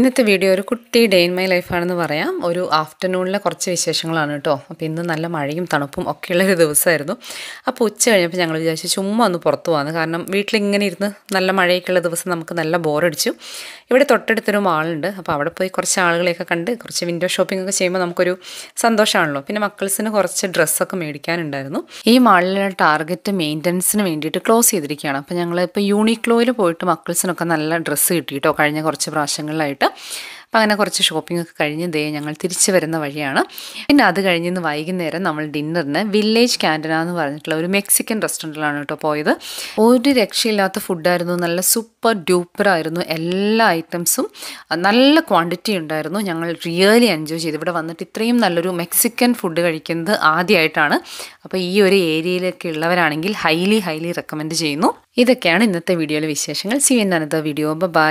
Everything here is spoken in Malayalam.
ഇന്നത്തെ വീഡിയോ ഒരു കുട്ടി ഡേ ഇൻ മൈ ലൈഫാണെന്ന് പറയാം ഒരു ആഫ്റ്റർനൂണിലെ കുറച്ച് വിശേഷങ്ങളാണ് കേട്ടോ അപ്പോൾ ഇന്ന് നല്ല മഴയും തണുപ്പും ഒക്കെയുള്ള ഒരു ദിവസമായിരുന്നു അപ്പോൾ ഉച്ച കഴിഞ്ഞപ്പോൾ ഞങ്ങൾ വിചാരിച്ചു ചുമ്മാ ഒന്ന് പുറത്തു പോകാമെന്ന് കാരണം വീട്ടിലിങ്ങനെ ഇരുന്ന് നല്ല മഴയൊക്കെയുള്ള ദിവസം നമുക്ക് നല്ല ബോറടിച്ചു ഇവിടെ തൊട്ടടുത്തൊരു മാളുണ്ട് അപ്പോൾ അവിടെ പോയി കുറച്ച് ആളുകളെയൊക്കെ കണ്ട് കുറച്ച് വിൻഡോ ഷോപ്പിംഗ് ഒക്കെ ചെയ്യുമ്പോൾ നമുക്കൊരു സന്തോഷമാണല്ലോ പിന്നെ മക്കൾസിന് കുറച്ച് ഡ്രസ്സൊക്കെ മേടിക്കാനുണ്ടായിരുന്നു ഈ മാളിലെ ടാർഗറ്റ് മെയിൻ്റനൻസിന് വേണ്ടിയിട്ട് ക്ലോസ് ചെയ്തിരിക്കുകയാണ് അപ്പോൾ ഞങ്ങൾ ഇപ്പോൾ യൂണിക്ലോയിൽ പോയിട്ട് മക്കൾസിനൊക്കെ നല്ല ഡ്രസ്സ് കിട്ടിയിട്ടോ കഴിഞ്ഞ കുറച്ച് പ്രാവശ്യങ്ങളിലായിട്ട് അപ്പം അങ്ങനെ കുറച്ച് ഷോപ്പിംഗ് ഒക്കെ കഴിഞ്ഞ് ദേ ഞങ്ങൾ തിരിച്ചു വരുന്ന വഴിയാണ് പിന്നെ അത് ഇന്ന് വൈകുന്നേരം നമ്മൾ ഡിന്നറിന് വില്ലേജ് ക്യാൻറ്റന എന്ന് പറഞ്ഞിട്ടുള്ള ഒരു മെക്സിക്കൻ റെസ്റ്റോറൻറ്റിലാണ് കേട്ടോ പോയത് ഒരു രക്ഷയില്ലാത്ത ഫുഡായിരുന്നു നല്ല സൂപ്പർ ഡ്യൂപ്പറായിരുന്നു എല്ലാ ഐറ്റംസും നല്ല ക്വാണ്ടിറ്റി ഉണ്ടായിരുന്നു ഞങ്ങൾ റിയലി എൻജോയ് ചെയ്തു ഇവിടെ വന്നിട്ട് ഇത്രയും നല്ലൊരു മെക്സിക്കൻ ഫുഡ് കഴിക്കുന്നത് ആദ്യമായിട്ടാണ് അപ്പോൾ ഈ ഒരു ഏരിയയിലൊക്കെ ഉള്ളവരാണെങ്കിൽ ഹൈലി ഹൈലി റെക്കമെൻഡ് ചെയ്യുന്നു ഇതൊക്കെയാണ് ഇന്നത്തെ വീഡിയോയിലെ വിശേഷങ്ങൾ സി എൻ അനദ വീഡിയോ ബൈ